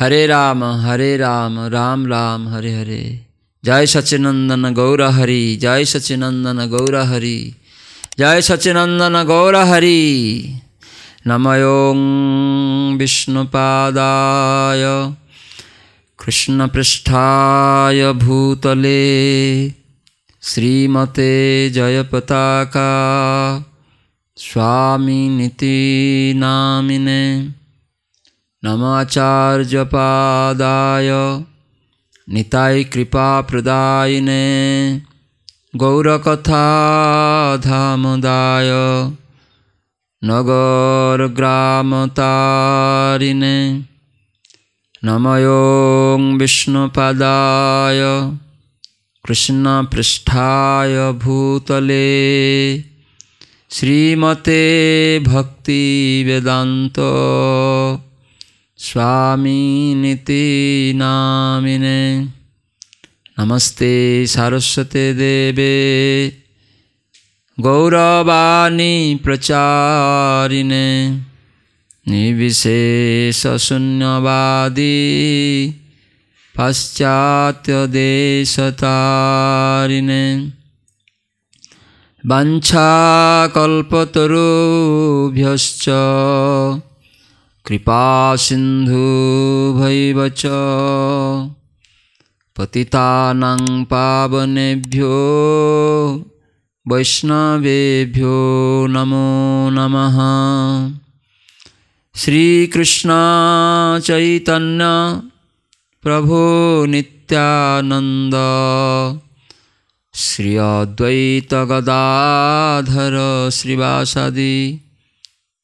हरे राम हरे राम राम राम हरे हरे जय सचिनंदन गौर हरि जय सचिनंदन गौर हरि जय सचिनंदन गौर हरि नमयों विष्णुपादाय कृष्णपृष्ठाय भूतले श्रीमते जयपताका स्वामिनिति नामिने नमाचार्यपादाय निताय कृपाप्रदायिने गौरकथाधामदाय नगरग्रामतारिणे नमयों विष्णुपदाय कृष्णपृष्ठाय भूतले श्रीमते भक्तिवेदान्त स्वामीनिति नामिने नमस्ते सारस्वते देवे गौरवाणी प्रचारिणे निर्विशेषशून्यवादी पाश्चात्यदेशतारिणे वञ्छाकल्पतरुभ्यश्च कृपासिन्धुभैव च पतितानां पावनेभ्यो वैष्णवेभ्यो नमो नमः श्रीकृष्ण प्रभो नित्यानन्द श्रियद्वैतगदाधरश्रीवासादि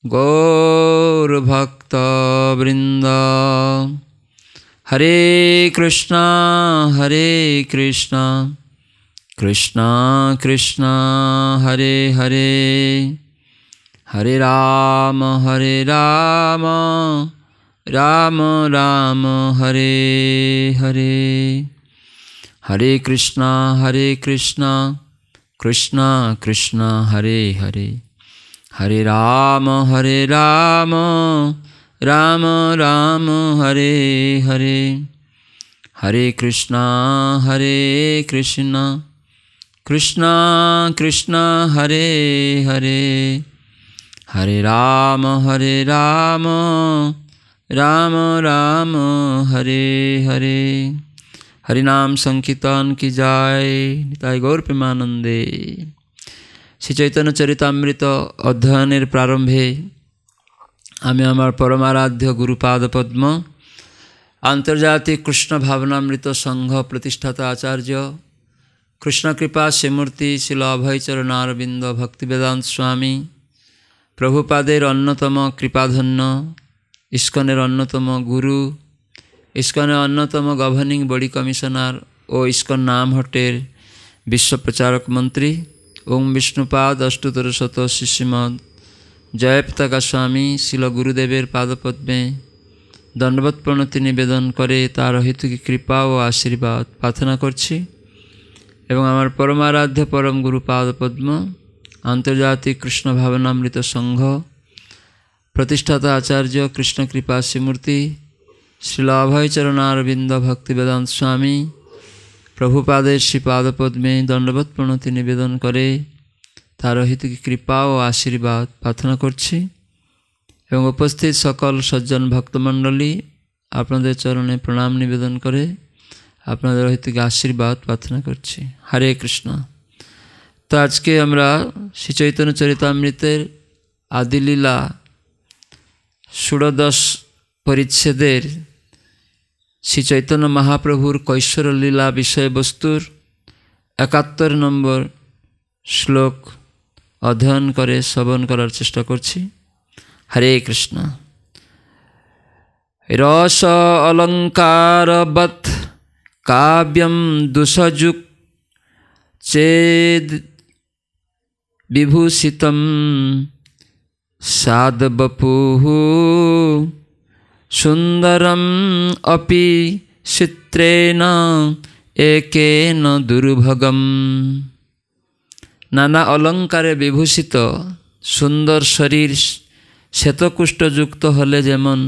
गौरभक्तवृन्द हरे कृष्णा हरे कृष्णा कृष्णा कृष्णा हरे हरे हरे राम हरे राम राम राम हरे हरे हरे कृष्णा हरे कृष्णा कृष्णा कृष्णा हरे हरे हरे राम हरे राम राम राम हरे हरे हरे कृष्णा हरे कृष्णा कृष्णा कृष्णा हरे हरे हरे राम हरे राम राम राम हरे हरे हरि नाम संकीर्तन की जाय निताय गौर प्रेमानंदे শ্রী চৈতন্য চরিতামৃত অধ্যয়নের প্রারম্ভে আমি আমার পরমারাধ্য গুরুপাদ পদ্ম আন্তর্জাতিক কৃষ্ণ ভাবনামৃত সংঘ প্রতিষ্ঠাতা আচার্য কৃষ্ণকৃপা শ্রীমূর্তি শিল অভয়চরণ অরবিন্দ ভক্তিবেদান্ত স্বামী প্রভুপাদের অন্যতম কৃপাধন্য ইস্কনের অন্যতম গুরু ইস্কনের অন্যতম গভর্নিং বডি কমিশনার ও ইস্কন নাম হটের বিশ্বপ্রচারক মন্ত্রী ওং বিষ্ণুপাদ অষ্টতর শত শিষ্যমদ জয়প্তাকা স্বামী শিল গুরুদেবের পাদপদ্মে দণ্ডবোধ নিবেদন করে তার হেতুকি কৃপা ও আশীর্বাদ প্রার্থনা করছি এবং আমার পরমারাধ্য পরম গুরু পাদপদ্ম আন্তর্জাতিক কৃষ্ণ ভাবনামৃত সংঘ প্রতিষ্ঠাতা আচার্য কৃষ্ণ কৃপা শ্রীমূর্তি শ্রীল অভয়চরণারবিন্দ ভক্তিবেদান্ত স্বামী প্রভুপাদের শ্রীপাদপদ্মে দণ্ডবত প্রণতি নিবেদন করে তার অহিতকে কৃপা ও আশীর্বাদ প্রার্থনা করছি এবং উপস্থিত সকল সজ্জন ভক্তমণ্ডলী আপনাদের চরণে প্রণাম নিবেদন করে আপনাদের অহিতকে আশীর্বাদ প্রার্থনা করছি হরে কৃষ্ণ তো আজকে আমরা শ্রী চৈতন্য চরিতামৃতের আদিলীলা ষোড়দশ পরিচ্ছেদের শ্রী চৈতন্য মহাপ্রভুর কৈশ্বরলীলা বিষয়বস্তুর একাত্তর নম্বর শ্লোক অধ্যয়ন করে শ্রবণ করার চেষ্টা করছি হরে কৃষ্ণ রস অলঙ্কারবৎ কাব্যম দুষযুক চেদ বিভূষিত সাদবপু সুন্দরম অপি না একেন দুর্ভগম নানা অলঙ্কারে বিভূষিত সুন্দর শরীর শ্বেতকুষ্ঠযুক্ত হলে যেমন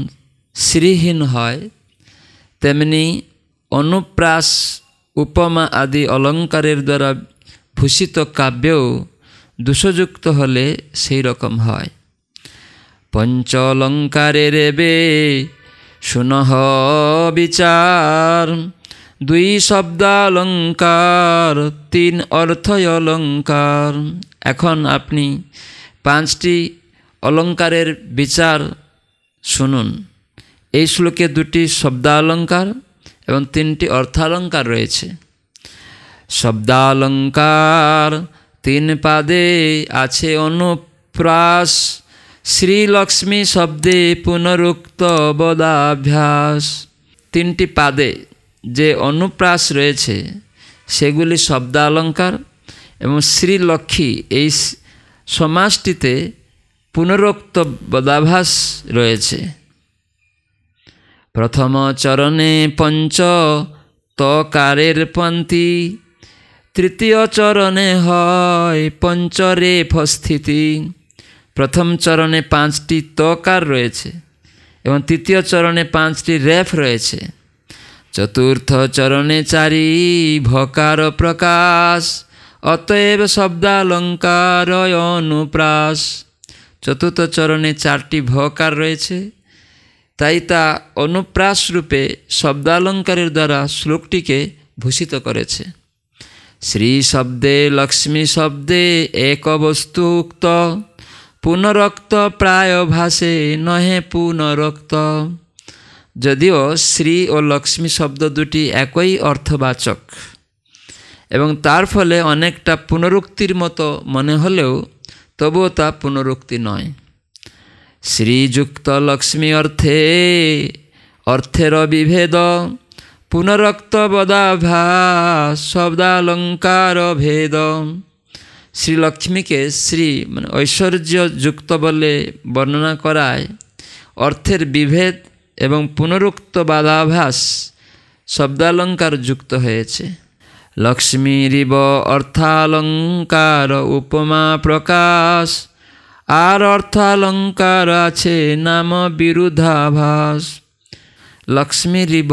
শ্রীহীন হয় তেমনি অনুপ্রাস উপমা আদি অলঙ্কারের দ্বারা ভূষিত কাব্যও দূষযুক্ত হলে সেই রকম হয় পঞ্চলঙ্কারের রেবে শুনহ বিচার দুই শব্দালঙ্কার তিন অর্থ অলঙ্কার এখন আপনি পাঁচটি অলঙ্কারের বিচার শুনুন এই শ্লোকে দুটি শব্দালঙ্কার এবং তিনটি অর্থালঙ্কার রয়েছে শব্দালঙ্কার তিন পাদে আছে অনুপ্রাশ শ্রীলক্ষ্মী শব্দে পুনরুক্ত অবদাভ্যাস তিনটি পাদে যে অনুপ্রাস রয়েছে সেগুলি শব্দালঙ্কার এবং শ্রীলক্ষ্মী এই সমাজটিতে পুনরোক্ত বদাভাস রয়েছে প্রথম চরণে পঞ্চ তকারের পন্থী তৃতীয় চরণে হয় পঞ্চরে ফস্থিতি প্রথম চরণে পাঁচটি তকার রয়েছে এবং তৃতীয় চরণে পাঁচটি রেফ রয়েছে চতুর্থ চরণে চারি ভকার প্রকাশ অতএব শব্দালঙ্কার অনুপ্রাস চতুর্থ চরণে চারটি ভকার রয়েছে তাই তা অনুপ্রাস রূপে শব্দালঙ্কারের দ্বারা শ্লোকটিকে ভূষিত করেছে শ্রী শব্দে লক্ষ্মী শব্দে এক বস্তু উক্ত পুনরক্ত প্রায় ভাসে নহে পুনরক্ত যদিও শ্রী ও লক্ষ্মী শব্দ দুটি একই অর্থবাচক এবং তার ফলে অনেকটা পুনরুক্তির মতো মনে হলেও তবুও তা পুনরুক্তি নয় শ্রীযুক্ত লক্ষ্মী অর্থে অর্থের বিভেদ পুনরক্ত বদাভা শব্দালঙ্কার ভেদ শ্রী লক্ষ্মীকে শ্রী মানে ঐশ্বর্যযুক্ত বলে বর্ণনা করায় অর্থের বিভেদ এবং পুনরুক্ত বাধাভাস শব্দালঙ্কার যুক্ত হয়েছে লক্ষ্মীরিব অর্থালঙ্কার উপমা প্রকাশ আর অর্থালঙ্কার আছে নাম বিরুদ্ধাভাস লক্ষ্মীরিব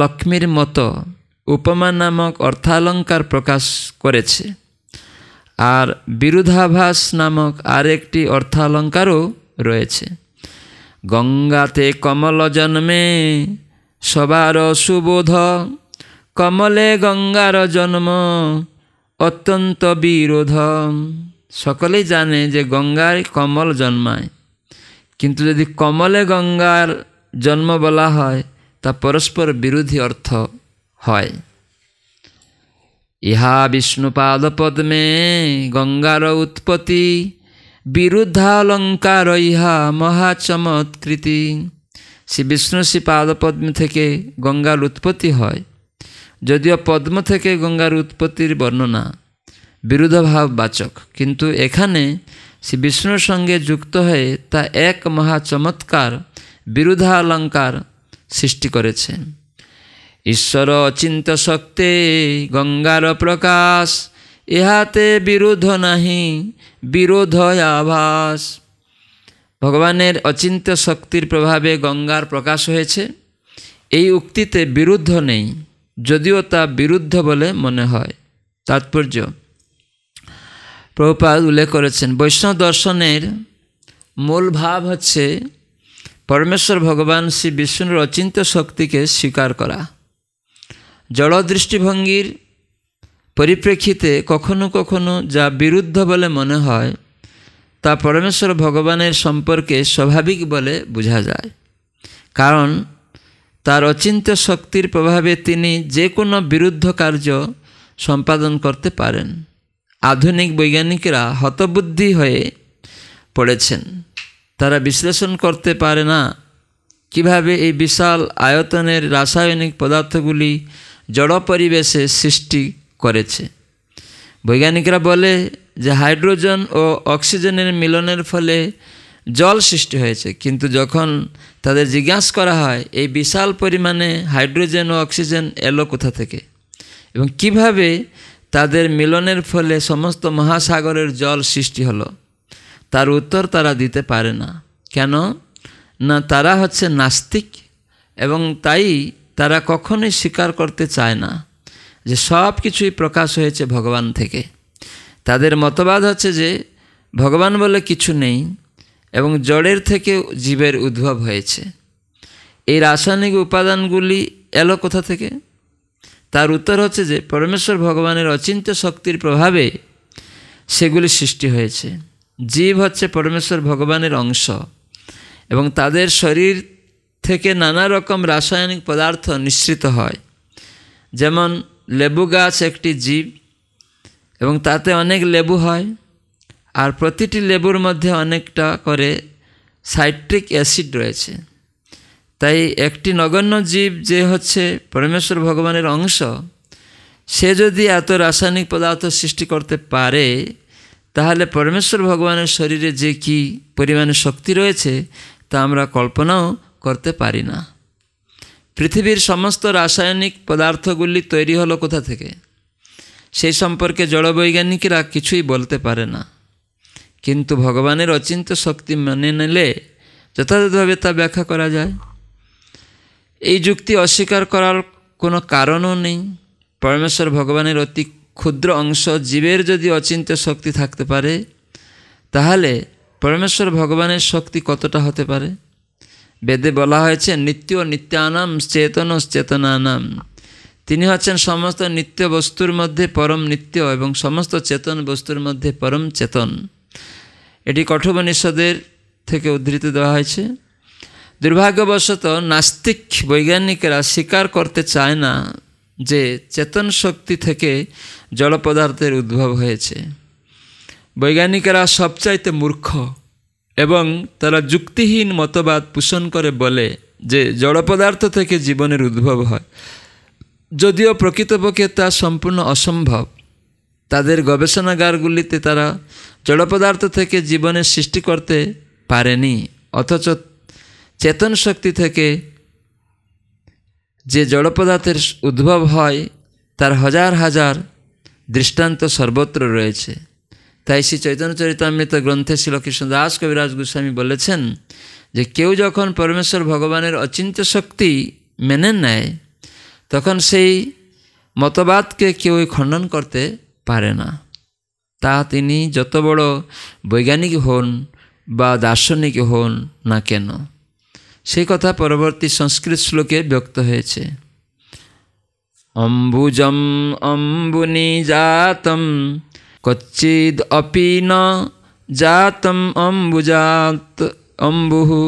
লক্ষ্মীর মতো উপমা নামক অর্থালঙ্কার প্রকাশ করেছে আর বিরুধাভাস নামক আরেকটি অর্থালঙ্কারও রয়েছে গঙ্গাতে কমল জন্মে সবার সুবোধ কমলে গঙ্গার জন্ম অত্যন্ত বিরোধ সকলেই জানে যে গঙ্গার কমল জন্মায় কিন্তু যদি কমলে গঙ্গার জন্ম বলা হয় তা পরস্পর বিরোধী অর্থ হয় ইহা বিষ্ণুপাদপদ্মে গঙ্গার উৎপত্তি বিরুদ্ধালঙ্কার ইহা মহাচমৎকৃতি শ্রী বিষ্ণু শ্রী পাদপদ্ম থেকে গঙ্গার উৎপত্তি হয় যদিও পদ্ম থেকে গঙ্গার উৎপত্তির বর্ণনা বিরুদ্ধভাব বাচক কিন্তু এখানে শ্রী বিষ্ণুর সঙ্গে যুক্ত হয়ে তা এক মহা চমৎকার সৃষ্টি করেছেন ঈশ্বর অচিন্ত শক্তি গঙ্গার প্রকাশ ইহাতে বিরোধ নাহি বিরোধ আভাস ভগবানের অচিন্ত শক্তির প্রভাবে গঙ্গার প্রকাশ হয়েছে এই উক্তিতে বিরুদ্ধ নেই যদিও তা বিরুদ্ধ বলে মনে হয় তাৎপর্য প্রভুপাদ উল্লেখ করেছেন বৈষ্ণব দর্শনের মূল ভাব হচ্ছে পরমেশ্বর ভগবান শ্রী বিষ্ণুর অচিন্ত শক্তিকে স্বীকার করা জড় দৃষ্টিভঙ্গির পরিপ্রেক্ষিতে কখনো কখনো যা বিরুদ্ধ বলে মনে হয় তা পরমেশ্বর ভগবানের সম্পর্কে স্বাভাবিক বলে বোঝা যায় কারণ তার অচিন্ত্য শক্তির প্রভাবে তিনি যে কোনো বিরুদ্ধ কার্য সম্পাদন করতে পারেন আধুনিক বৈজ্ঞানিকরা হতবুদ্ধি হয়ে পড়েছেন তারা বিশ্লেষণ করতে পারে না কিভাবে এই বিশাল আয়তনের রাসায়নিক পদার্থগুলি জড় পরিবেশে সৃষ্টি করেছে বৈজ্ঞানিকরা বলে যে হাইড্রোজেন ও অক্সিজেনের মিলনের ফলে জল সৃষ্টি হয়েছে কিন্তু যখন তাদের জিজ্ঞাসা করা হয় এই বিশাল পরিমাণে হাইড্রোজেন ও অক্সিজেন এলো কোথা থেকে এবং কিভাবে তাদের মিলনের ফলে সমস্ত মহাসাগরের জল সৃষ্টি হলো তার উত্তর তারা দিতে পারে না কেন না তারা হচ্ছে নাস্তিক এবং তাই তারা কখনোই স্বীকার করতে চায় না যে সব কিছুই প্রকাশ হয়েছে ভগবান থেকে তাদের মতবাদ হচ্ছে যে ভগবান বলে কিছু নেই এবং জড়ের থেকে জীবের উদ্ভব হয়েছে এই রাসায়নিক উপাদানগুলি এলো কোথা থেকে তার উত্তর হচ্ছে যে পরমেশ্বর ভগবানের অচিন্ত শক্তির প্রভাবে সেগুলি সৃষ্টি হয়েছে জীব হচ্ছে পরমেশ্বর ভগবানের অংশ এবং তাদের শরীর থেকে নানা রকম রাসায়নিক পদার্থ নিঃসৃত হয় যেমন লেবু গাছ একটি জীব এবং তাতে অনেক লেবু হয় আর প্রতিটি লেবুর মধ্যে অনেকটা করে সাইট্রিক অ্যাসিড রয়েছে তাই একটি নগণ্য জীব যে হচ্ছে পরমেশ্বর ভগবানের অংশ সে যদি এত রাসায়নিক পদার্থ সৃষ্টি করতে পারে তাহলে পরমেশ্বর ভগবানের শরীরে যে কি পরিমাণে শক্তি রয়েছে তা আমরা কল্পনাও করতে পারি না পৃথিবীর সমস্ত রাসায়নিক পদার্থগুলি তৈরি হলো কোথা থেকে সেই সম্পর্কে জড়বৈজ্ঞানিকরা কিছুই বলতে পারে না কিন্তু ভগবানের অচিন্ত শক্তি মেনে নিলে যথাযথভাবে তা ব্যাখ্যা করা যায় এই যুক্তি অস্বীকার করার কোনো কারণও নেই পরমেশ্বর ভগবানের অতি ক্ষুদ্র অংশ জীবের যদি অচিন্ত শক্তি থাকতে পারে তাহলে পরমেশ্বর ভগবানের শক্তি কতটা হতে পারে বেদে বলা হয়েছে নিত্য নিত্যানাম চেতন চেতনানাম তিনি হচ্ছেন সমস্ত নিত্য বস্তুর মধ্যে পরম নিত্য এবং সমস্ত চেতন বস্তুর মধ্যে পরম চেতন এটি কঠোপনিষদের থেকে উদ্ধৃত দেওয়া হয়েছে দুর্ভাগ্যবশত নাস্তিক বৈজ্ঞানিকেরা স্বীকার করতে চায় না যে চেতন শক্তি থেকে জলপদার্থের উদ্ভব হয়েছে বৈজ্ঞানিকেরা সবচাইতে মূর্খ এবং তারা যুক্তিহীন মতবাদ পোষণ করে বলে যে জড় পদার্থ থেকে জীবনের উদ্ভব হয় যদিও প্রকৃতপক্ষে তা সম্পূর্ণ অসম্ভব তাদের গবেষণাগারগুলিতে তারা জড় পদার্থ থেকে জীবনের সৃষ্টি করতে পারেনি অথচ চেতন শক্তি থেকে যে জড় পদার্থের উদ্ভব হয় তার হাজার হাজার দৃষ্টান্ত সর্বত্র রয়েছে তাই শ্রী চৈতন্য চরিতামৃত গ্রন্থে শিল কৃষ্ণদাস কবিরাজ গোস্বামী বলেছেন যে কেউ যখন পরমেশ্বর ভগবানের অচিন্ত শক্তি মেনে নেয় তখন সেই মতবাদকে কেউ খণ্ডন করতে পারে না তা তিনি যত বড় বৈজ্ঞানিক হন বা দার্শনিক হন না কেন সেই কথা পরবর্তী সংস্কৃত শ্লোকে ব্যক্ত হয়েছে অম্বুজম অম্বুনি জাতম কচ্চিদ অপি ন জাতম অম্বুজাত অম্বুহু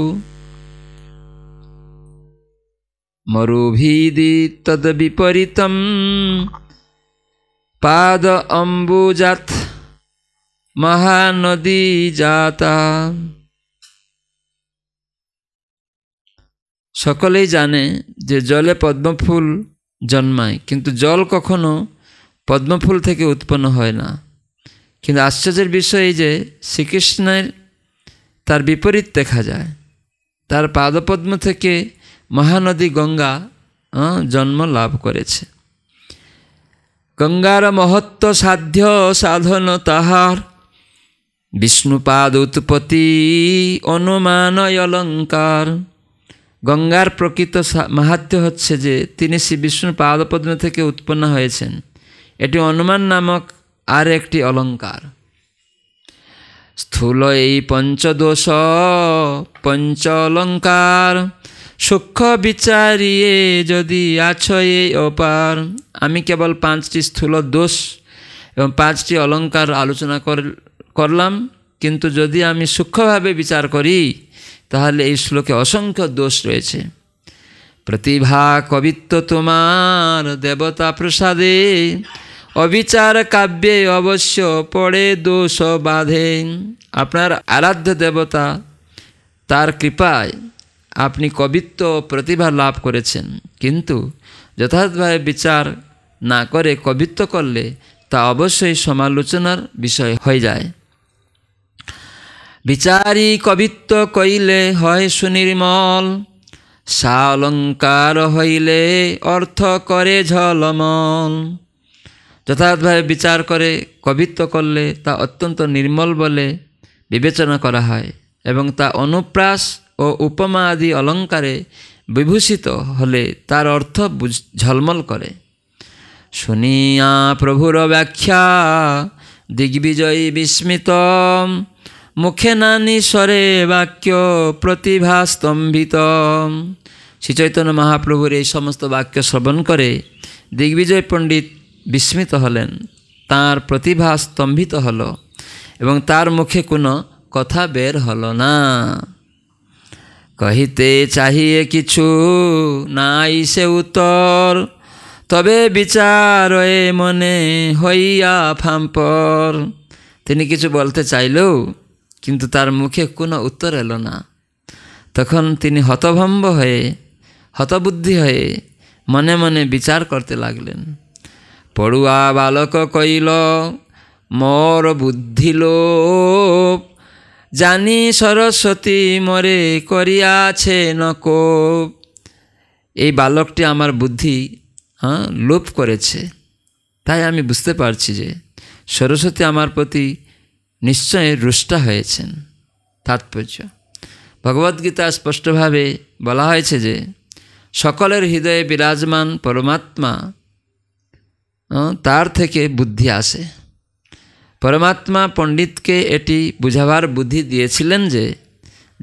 মরুভিদি তদ বিপরীতম পাদ অম্বুজাত মহানদী জাতা সকলেই জানে যে জলে পদ্মফুল জন্মায় কিন্তু জল কখনো পদ্মফুল থেকে উৎপন্ন হয় না কিন্তু আশ্চর্যের বিষয় এই যে শ্রীকৃষ্ণের তার বিপরীত দেখা যায় তার পাদপদ্ম থেকে মহানদী গঙ্গা জন্ম লাভ করেছে গঙ্গার মহত্ব সাধ্য সাধন তাহার বিষ্ণুপাদ উৎপত্তি অনুমানয় অলঙ্কার গঙ্গার প্রকৃত মাহাত্য হচ্ছে যে তিনি শ্রী বিষ্ণুর পাদপদ্ম থেকে উৎপন্ন হয়েছেন এটি অনুমান নামক আর একটি অলঙ্কার স্থূল এই পঞ্চদোষ পঞ্চ অলঙ্কার সূক্ষ্ম বিচারিয়ে যদি আছো এই অপার আমি কেবল পাঁচটি স্থূল দোষ এবং পাঁচটি অলঙ্কার আলোচনা করলাম কিন্তু যদি আমি সূক্ষ্মভাবে বিচার করি তাহলে এই শ্লোকে অসংখ্য দোষ রয়েছে প্রতিভা কবিত্ব তোমার দেবতা প্রসাদে অবিচার কাব্যে অবশ্য পড়ে দোষ বাঁধে আপনার আরাধ্য দেবতা তার কৃপায় আপনি কবিত্ব প্রতিভা লাভ করেছেন কিন্তু যথাযথভাবে বিচার না করে কবিত্ব করলে তা অবশ্যই সমালোচনার বিষয় হয়ে যায় বিচারী কবিত্ব কইলে হয় সুনির্মল সালঙ্কার হইলে অর্থ করে ঝলমল যথাযথভাবে বিচার করে কবিত্ব করলে তা অত্যন্ত নির্মল বলে বিবেচনা করা হয় এবং তা অনুপ্রাস ও উপমা আদি অলঙ্কারে বিভূষিত হলে তার অর্থ ঝলমল করে শুনিয়া প্রভুর ব্যাখ্যা দিগ্বিজয়ী বিস্মিত মুখে নানি স্বরে বাক্য প্রতিভা স্তম্ভিত শ্রীচৈতন্য মহাপ্রভুর এই সমস্ত বাক্য শ্রবণ করে দিগ্বিজয় পণ্ডিত বিস্মিত হলেন তার প্রতিভা স্তম্ভিত হল এবং তার মুখে কোনো কথা বের হল না কহিতে চাহিয়ে কিছু নাই সে উত্তর তবে বিচার এ মনে হইয়া ফাম্পর তিনি কিছু বলতে চাইলেও কিন্তু তার মুখে কোনো উত্তর এলো না তখন তিনি হতভম্ব হয়ে হতবুদ্ধি হয়ে মনে মনে বিচার করতে লাগলেন পড়ুয়া বালক কইল মোর বুদ্ধি লোপ জানি সরস্বতী মরে করিয়াছে নকোপ এই বালকটি আমার বুদ্ধি হ্যাঁ লোপ করেছে তাই আমি বুঝতে পারছি যে সরস্বতী আমার প্রতি নিশ্চয় রুষ্টা হয়েছেন তাৎপর্য ভগবদ্গীতা স্পষ্টভাবে বলা হয়েছে যে সকলের হৃদয়ে বিরাজমান পরমাত্মা তার থেকে বুদ্ধি আসে পরমাত্মা পণ্ডিতকে এটি বুঝাবার বুদ্ধি দিয়েছিলেন যে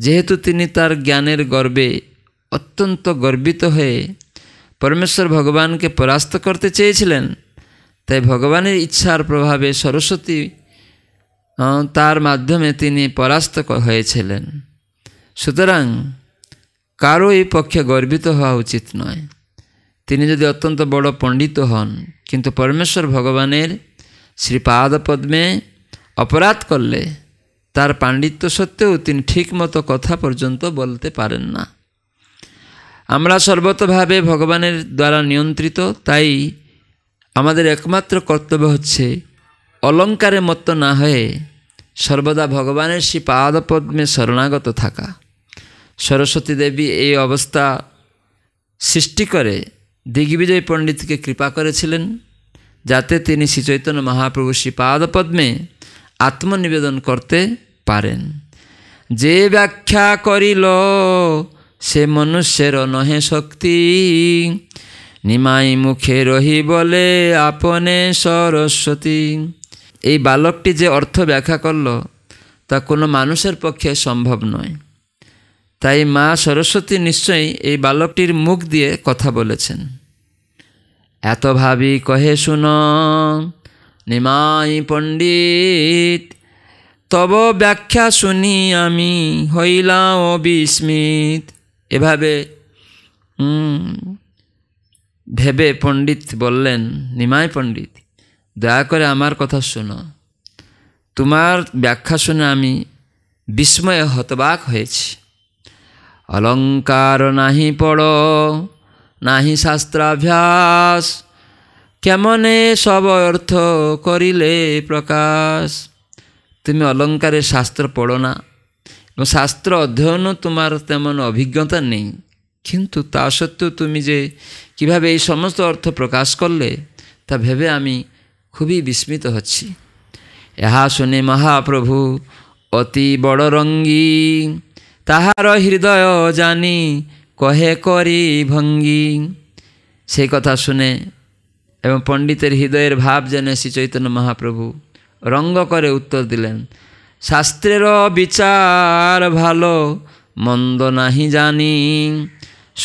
যেহেতু তিনি তার জ্ঞানের গর্বে অত্যন্ত গর্বিত হয়ে পরমেশ্বর ভগবানকে পরাস্ত করতে চেয়েছিলেন তাই ভগবানের ইচ্ছার প্রভাবে সরস্বতী তার মাধ্যমে তিনি পরাস্ত হয়েছিলেন সুতরাং কারোই পক্ষে গর্বিত হওয়া উচিত নয় তিনি যদি অত্যন্ত বড় পণ্ডিত হন কিন্তু পরমেশ্বর ভগবানের শ্রীপাদ পদ্মে অপরাধ করলে তার পাণ্ডিত্য সত্ত্বেও তিনি ঠিকমতো কথা পর্যন্ত বলতে পারেন না আমরা সর্বতভাবে ভগবানের দ্বারা নিয়ন্ত্রিত তাই আমাদের একমাত্র কর্তব্য হচ্ছে অলঙ্কারে মত্ত না হয়ে সর্বদা ভগবানের শ্রী পাদপদ্মে শরণাগত থাকা সরস্বতী দেবী এই অবস্থা সৃষ্টি করে দিগ্বিজয় পণ্ডিতকে কৃপা করেছিলেন যাতে তিনি শ্রীচৈতন্য মহাপ্রভু শ্রীপাদপদ্মে আত্মনিবেদন করতে পারেন যে ব্যাখ্যা করিল সে মনুষ্যের নহে শক্তি নিমাই মুখে রহি বলে আপনে সরস্বতী এই বালকটি যে অর্থ ব্যাখ্যা করল তা কোনো মানুষের পক্ষে সম্ভব নয় তাই মা সরস্বতী নিশ্চয়ই এই বালকটির মুখ দিয়ে কথা বলেছেন এত ভাবি কহে শুন নিমাই পণ্ডিত তব ব্যাখ্যা শুনি আমি হইলাম বিস্মিত এভাবে ভেবে পণ্ডিত বললেন নিমাই পণ্ডিত দয়া করে আমার কথা শোনো তোমার ব্যাখ্যা শুনে আমি বিস্ময়ে হতবাক হয়েছি অলঙ্কার নাহি পড়ো নাহি শাস্ত্রাভ্যাস কেমনে সব অর্থ করিলে প্রকাশ তুমি অলঙ্কারে শাস্ত্র পড়ো না এবং শাস্ত্র অধ্যয়ন তোমার তেমন অভিজ্ঞতা নেই কিন্তু তা সত্ত্বেও তুমি যে কিভাবে এই সমস্ত অর্থ প্রকাশ করলে তা ভেবে আমি খুবই বিস্মিত হচ্ছি এহা শুনে মহাপ্রভু অতি বড় রঙ্গী তাহার হৃদয় জানি কহে করি ভঙ্গি সেই কথা শুনে এবং পণ্ডিতের হৃদয়ের ভাব জেনে শ্রী চৈতন্য মহাপ্রভু রঙ্গ করে উত্তর দিলেন শাস্ত্রের বিচার ভালো মন্দ নাহি জানি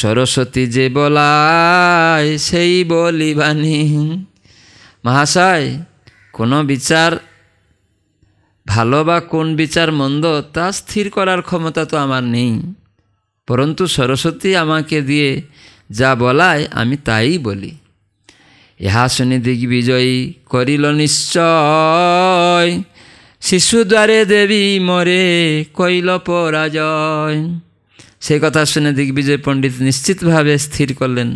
সরস্বতী যে বলায় সেই বলি বাণী মহাশয় কোনো বিচার ভালো বা কোন বিচার মন্দ তা স্থির করার ক্ষমতা তো আমার নেই পরন্তু সরস্বতী আমাকে দিয়ে যা বলায় আমি তাই বলি ইহা শুনে দিগ্বিজয়ী করিল নিশ্চয় শিশু দ্বারে দেবী মরে কইল পরাজয় সে কথা শুনে দিগ্বিজয় পণ্ডিত নিশ্চিতভাবে স্থির করলেন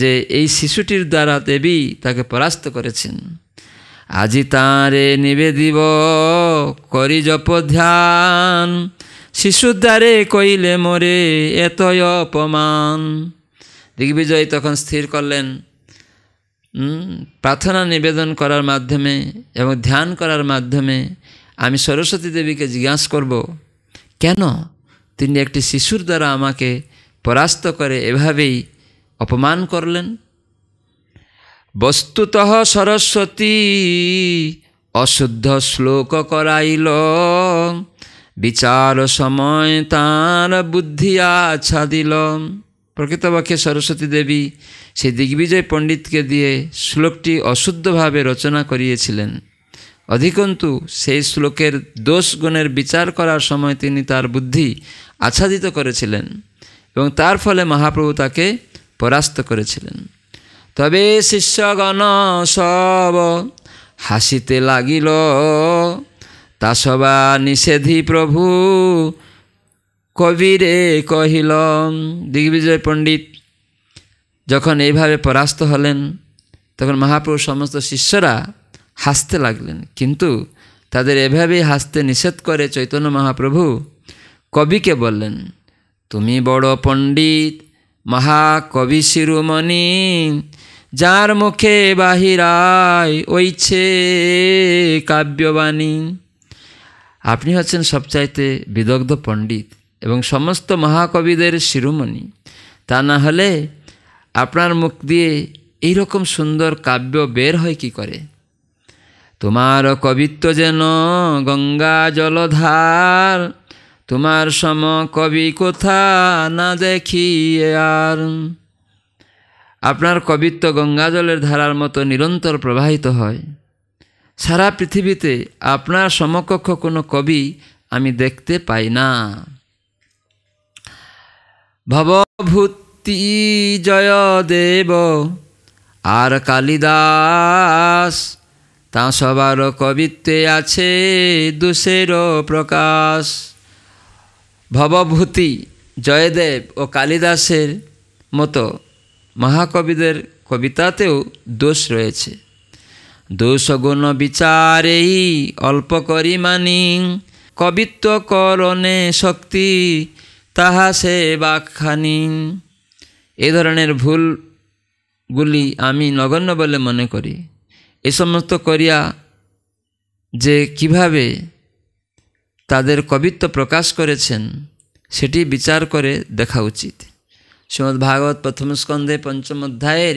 যে এই শিশুটির দ্বারা দেবী তাকে পরাস্ত করেছেন আজি তাঁরে নিবেদিব করি জপ ধ্যান দ্বারে কইলে মোরে এত অপমান দিগ্বিজয় তখন স্থির করলেন প্রার্থনা নিবেদন করার মাধ্যমে এবং ধ্যান করার মাধ্যমে আমি সরস্বতী দেবীকে জিজ্ঞাসা করব কেন তিনি একটি শিশুর দ্বারা আমাকে পরাস্ত করে এভাবেই অপমান করলেন বস্তুতঃ সরস্বতী অশুদ্ধ শ্লোক করাইল বিচার সময় তাঁর বুদ্ধি আচ্ছাদিল প্রকৃতপক্ষে সরস্বতী দেবী সেই দিগ্বিজয় পণ্ডিতকে দিয়ে শ্লোকটি অশুদ্ধভাবে রচনা করিয়েছিলেন অধিকন্তু সেই শ্লোকের দোষ গুণের বিচার করার সময় তিনি তার বুদ্ধি আচ্ছাদিত করেছিলেন এবং তার ফলে মহাপ্রভু তাকে পরাস্ত করেছিলেন তবে শিষ্যগণ সব হাসিতে লাগিল তা সবা নিষেধি প্রভু কবিরে কহিল দিগ্বিজয় পণ্ডিত যখন এইভাবে পরাস্ত হলেন তখন মহাপ্রভু সমস্ত শিষ্যরা হাসতে লাগলেন কিন্তু তাদের এভাবেই হাসতে নিষেধ করে চৈতন্য মহাপ্রভু কবিকে বললেন তুমি বড় পণ্ডিত মহাকবি শিরুমণি যার মুখে বাহিরায় ওইছে কাব্যবাণী আপনি হচ্ছেন সবচাইতে বিদগ্ধ পণ্ডিত এবং সমস্ত মহাকবিদের শিরোমণি তা না হলে আপনার মুখ দিয়ে এইরকম সুন্দর কাব্য বের হয় কি করে তোমার কবিত্ব যেন গঙ্গা জলধার তোমার সম কবি কোথা না দেখি আর আপনার কবিত্ব গঙ্গাজলের ধারার মতো নিরন্তর প্রবাহিত হয় সারা পৃথিবীতে আপনার সমকক্ষ কোনো কবি আমি দেখতে পাই না ভবভূতি জয় দেব আর কালিদাস তা সবার কবিত্বে আছে দুশের প্রকাশ ভবভূতি জয়দেব ও কালিদাসের মতো মহাকবিদের কবিতাতেও দোষ রয়েছে দোষগুণ বিচারেই অল্প করি মানি কবিত্ব করণে শক্তি তাহা সে বাখানি এ ধরনের ভুলগুলি আমি নগণ্য বলে মনে করি এ সমস্ত করিয়া যে কিভাবে তাদের কবিত্ব প্রকাশ করেছেন সেটি বিচার করে দেখা উচিত শ্রীমদ্ভাগবত প্রথম স্কন্ধে পঞ্চম অধ্যায়ের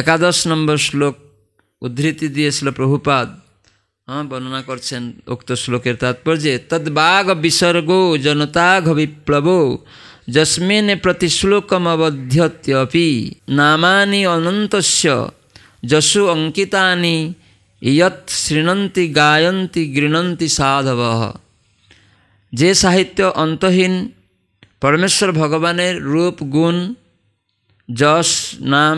একাদশ নম্বর শ্লোক উদ্ধৃতি দিয়েছিল প্রভুপাদ হ্যাঁ বর্ণনা করছেন উক্ত শ্লোকের তাৎপর্যে তদ্বাগ বিসর্গ জনতাঘ বিপ্লব যস্মিন প্রতিশ্লোকমবধ্যত্যপি নামানি অনন্তস্য যশু অঙ্কিতানি ইয়ৎ শৃণন্তি গায়ন্তি গৃণন্তি সাধব যে সাহিত্য অন্তহীন পরমেশ্বর ভগবানের রূপ গুণ যশ নাম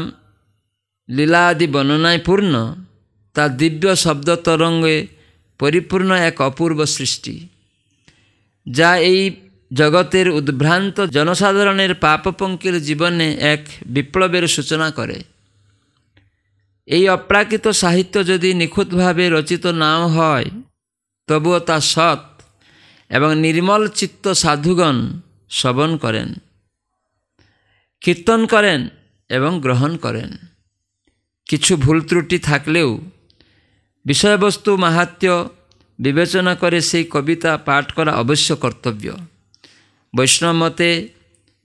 লীলা আদি বর্ণনায় পূর্ণ তার দিব্য শব্দ তরঙ্গে পরিপূর্ণ এক অপূর্ব সৃষ্টি যা এই জগতের উদ্ভ্রান্ত জনসাধারণের পাপপঙ্কির জীবনে এক বিপ্লবের সূচনা করে এই অপ্রাকৃত সাহিত্য যদি নিখুঁতভাবে রচিত নাও হয় তবুও তা সৎ এবং নির্মল চিত্ত সাধুগণ শ্রবণ করেন কীর্তন করেন এবং গ্রহণ করেন কিছু ভুল ত্রুটি থাকলেও বিষয়বস্তু মাহাত্ম্য বিবেচনা করে সেই কবিতা পাঠ করা অবশ্য কর্তব্য বৈষ্ণব মতে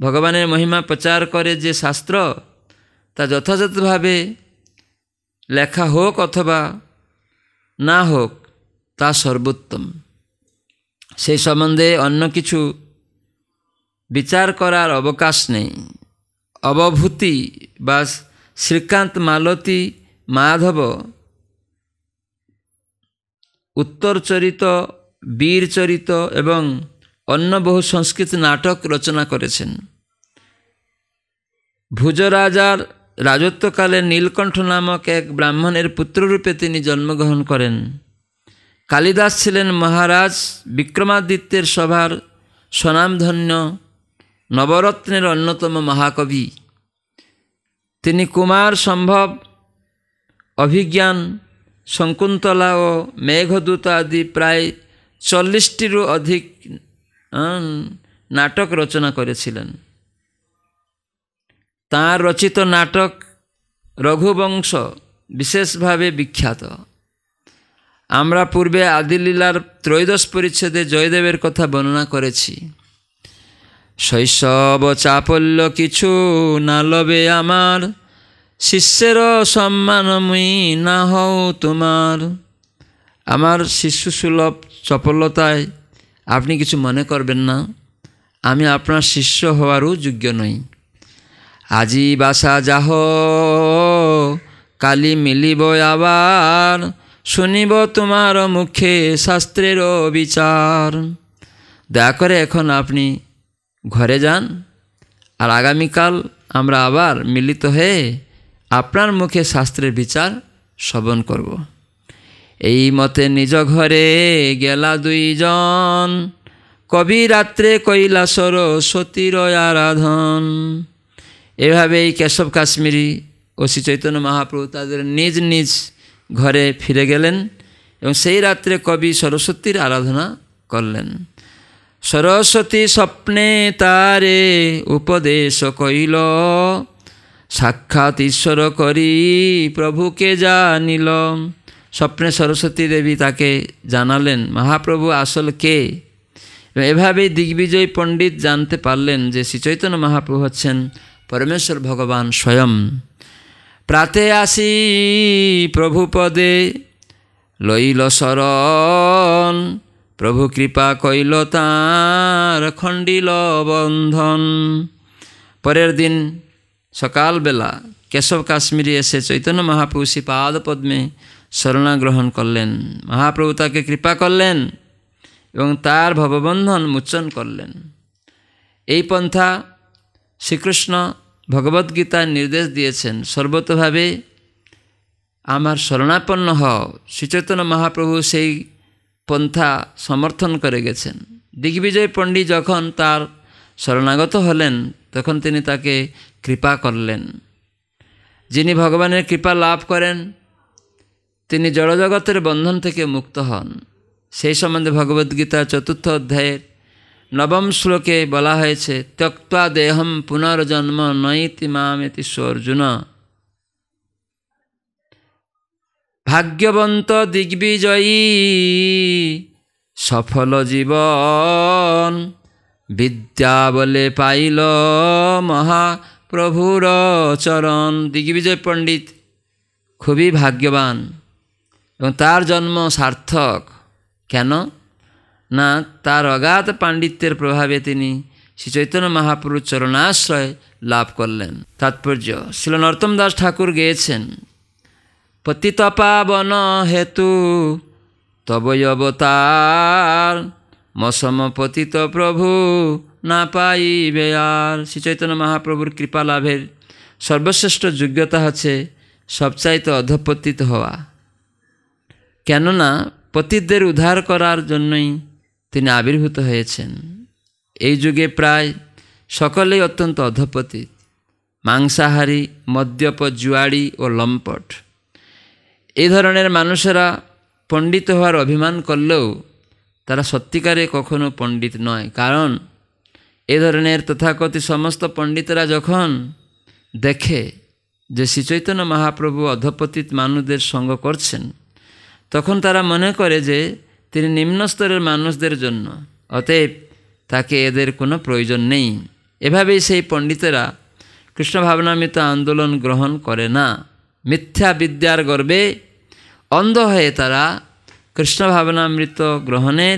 ভগবানের মহিমা প্রচার করে যে শাস্ত্র তা যথাযথভাবে লেখা হোক অথবা না হোক তা সর্বোত্তম সেই সম্বন্ধে অন্য কিছু বিচার করার অবকাশ নেই অবভূতি বা শ্রীকান্ত মালতী মাধব উত্তরচরিত বীরচরিত এবং অন্য বহু সংস্কৃত নাটক রচনা করেছেন ভুজরাজার রাজত্বকালে নীলকণ্ঠ নামক এক ব্রাহ্মণের পুত্ররূপে তিনি জন্মগ্রহণ করেন কালিদাস ছিলেন মহারাজ বিক্রমাদিত্যের সভার স্বনামধন্য নবরত্নের অন্যতম মহাকবি তিনি কুমার সম্ভব অভিজ্ঞান শকুন্তলা ও মেঘদূত আদি প্রায় চল্লিশটিরও অধিক নাটক রচনা করেছিলেন তাঁর রচিত নাটক রঘুবংশ বিশেষভাবে বিখ্যাত আমরা পূর্বে আদিলীলার ত্রয়োদশ পরিচ্ছেদে জয়দেবের কথা বর্ণনা করেছি শৈশব চাপল্য কিছু না লবে আমার শিষ্যের সম্মান মুই না হও তোমার আমার শিশু সুলভ চপলতায় আপনি কিছু মনে করবেন না আমি আপনার শিষ্য হওয়ারও যোগ্য নই আজি বাসা যাহ কালি মিলিব আবার শুনিব তোমার মুখে শাস্ত্রের বিচার দয়া করে এখন আপনি ঘরে যান আর আগামীকাল আমরা আবার মিলিত হয়ে আপনার মুখে শাস্ত্রের বিচার শ্রবণ করব এই মতে নিজ ঘরে গেলা দুইজন কবি রাত্রে কৈলাসর সতীর আরাধন এভাবেই কেশব কাশ্মীরি ও শ্রী চৈতন্য মহাপ্রভু তাদের নিজ নিজ ঘরে ফিরে গেলেন এবং সেই রাত্রে কবি সরস্বতীর আরাধনা করলেন সরস্বতী স্বপ্নে তারে উপদেশ কইল সাক্ষাৎ ঈশ্বর করি প্রভুকে জানিল স্বপ্নে সরস্বতী দেবী তাকে জানালেন মহাপ্রভু আসল কে এভাবেই দিগ্বিজয় পণ্ডিত জানতে পারলেন যে শ্রীচৈতন্য মহাপ্রভু হচ্ছেন পরমেশ্বর ভগবান স্বয়ং প্রাতে আসি প্রভুপদে লইল শরণ প্রভু কৃপা কইল তাঁর খণ্ডিল বন্ধন পরের দিন সকালবেলা কেশব কাশ্মীরে এসে চৈতন্য মহাপ্রভু শ্রী পাদ পদ্মে শরণাগ্রহণ করলেন মহাপ্রভু তাকে কৃপা করলেন এবং তার ভববন্ধন মোচন করলেন এই পন্থা শ্রীকৃষ্ণ ভগবদ্গীতার নির্দেশ দিয়েছেন সর্বতভাবে আমার শরণাপন্ন হও শ্রীচৈতন্য মহাপ্রভু সেই পন্থা সমর্থন করে গেছেন দিগ্বিজয় পণ্ডিত যখন তার শরণাগত হলেন তখন তিনি তাকে কৃপা করলেন যিনি ভগবানের কৃপা লাভ করেন তিনি জড়জগতের বন্ধন থেকে মুক্ত হন সেই সম্বন্ধে ভগবদ্গীতা চতুর্থ অধ্যায়ের নবম শ্লোকে বলা হয়েছে ত্যক্তা দেহম পুনর্জন্ম নইতি মামেতি সর্জুনা ভাগ্যবন্ত দিগ্বিজয়ী সফল জীবন বিদ্যা বলে পাইল মহাপ্রভুর চরণ দিগ্বিজয় পণ্ডিত খুবই ভাগ্যবান এবং তার জন্ম সার্থক কেন না তার অগাধ পাণ্ডিত্যের প্রভাবে তিনি শ্রী চৈতন্য মহাপ্রভুর চরণাশ্রয় লাভ করলেন তাৎপর্য শিল নর্তম দাস ঠাকুর গেয়েছেন পতিত পাবন হেতু তবৈ অবতার মসম পতিত প্রভু না পাইবে আর শ্রীচৈতন্য মহাপ্রভুর কৃপা লাভের সর্বশ্রেষ্ঠ যোগ্যতা হচ্ছে সবচাইতে অধপতিত হওয়া কেননা পতিতদের উদ্ধার করার জন্যই তিনি আবির্ভূত হয়েছেন এই যুগে প্রায় সকলেই অত্যন্ত অধপতিত মাংসাহারী মদ্যপ জুয়াড়ি ও লম্পট এই ধরনের মানুষেরা পণ্ডিত হওয়ার অভিমান করলেও তারা সত্যিকারে কখনো পণ্ডিত নয় কারণ এ ধরনের তথাকথিত সমস্ত পণ্ডিতরা যখন দেখে যে শ্রীচৈতন্য মহাপ্রভু অধপতিত মানুষদের সঙ্গ করছেন তখন তারা মনে করে যে তিনি নিম্নস্তরের মানুষদের জন্য অতএব তাকে এদের কোনো প্রয়োজন নেই এভাবেই সেই পণ্ডিতেরা কৃষ্ণ ভাবনামিত আন্দোলন গ্রহণ করে না মিথ্যা বিদ্যার গর্বে অন্ধ হয়ে তারা কৃষ্ণ ভাবনামৃত গ্রহণের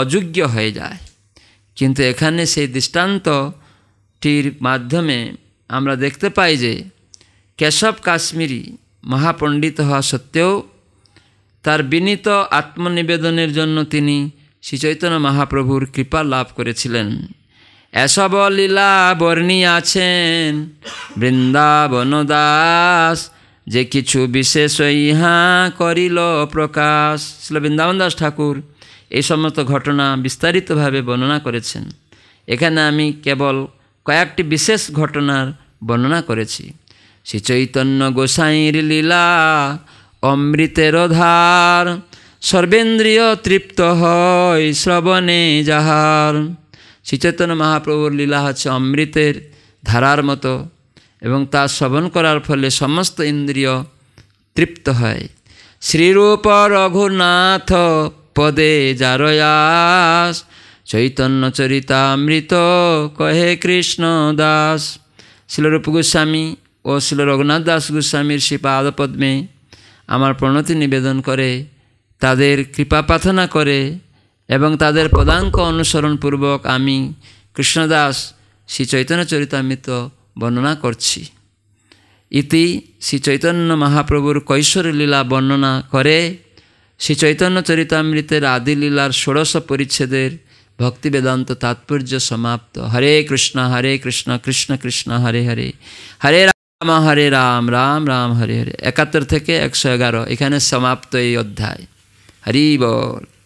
অযোগ্য হয়ে যায় কিন্তু এখানে সেই দৃষ্টান্তটির মাধ্যমে আমরা দেখতে পাই যে কেশব কাশ্মীরি মহাপণ্ডিত হওয়া সত্ত্বেও তার বিনীত আত্মনিবেদনের জন্য তিনি শ্রীচৈতন্য মহাপ্রভুর কৃপা লাভ করেছিলেন এসব লীলা বর্ণী আছেন বৃন্দাবন দাস যে কিছু বিশেষ ইহা করিল প্রকাশ শিল বৃন্দাবন দাস ঠাকুর এই সমস্ত ঘটনা বিস্তারিতভাবে বর্ণনা করেছেন এখানে আমি কেবল কয়েকটি বিশেষ ঘটনার বর্ণনা করেছি শ্রী চৈতন্য গোসাঁর লীলা অমৃতের ধার সর্বেন্দ্রিয় তৃপ্ত হয় শ্রবণে যাহার শ্রী চৈতন্য মহাপ্রভুর লীলা হচ্ছে অমৃতের ধারার মতো এবং তা শ্রবণ করার ফলে সমস্ত ইন্দ্রিয় তৃপ্ত হয় শ্রীরূপ রঘুনাথ পদে যারয়াস চৈতন্য চরিতামৃত কহে কৃষ্ণ দাস শিলরূপ গোস্বামী ও শিল রঘুনাথ দাস গোস্বামীর শ্রীপাদ পদ্মে আমার প্রণতি নিবেদন করে তাদের কৃপা প্রার্থনা করে এবং তাদের পদাঙ্ক অনুসরণপূর্বক আমি কৃষ্ণদাস শ্রী চৈতন্য চরিতামৃত বর্ণনা করছি ইতি শ্রী চৈতন্য মহাপ্রভুর কৈশোর লীলা বর্ণনা করে শ্রী চৈতন্য চরিতামৃতের আদিলীলার ষোড়শ পরিচ্ছেদের ভক্তি বেদান্ত তাৎপর্য সমাপ্ত হরে কৃষ্ণ হরে কৃষ্ণ কৃষ্ণ কৃষ্ণ হরে হরে হরে রাম হরে রাম রাম রাম হরে হরে একাত্তর থেকে একশো এগারো এখানে সমাপ্ত এই অধ্যায় হরি বল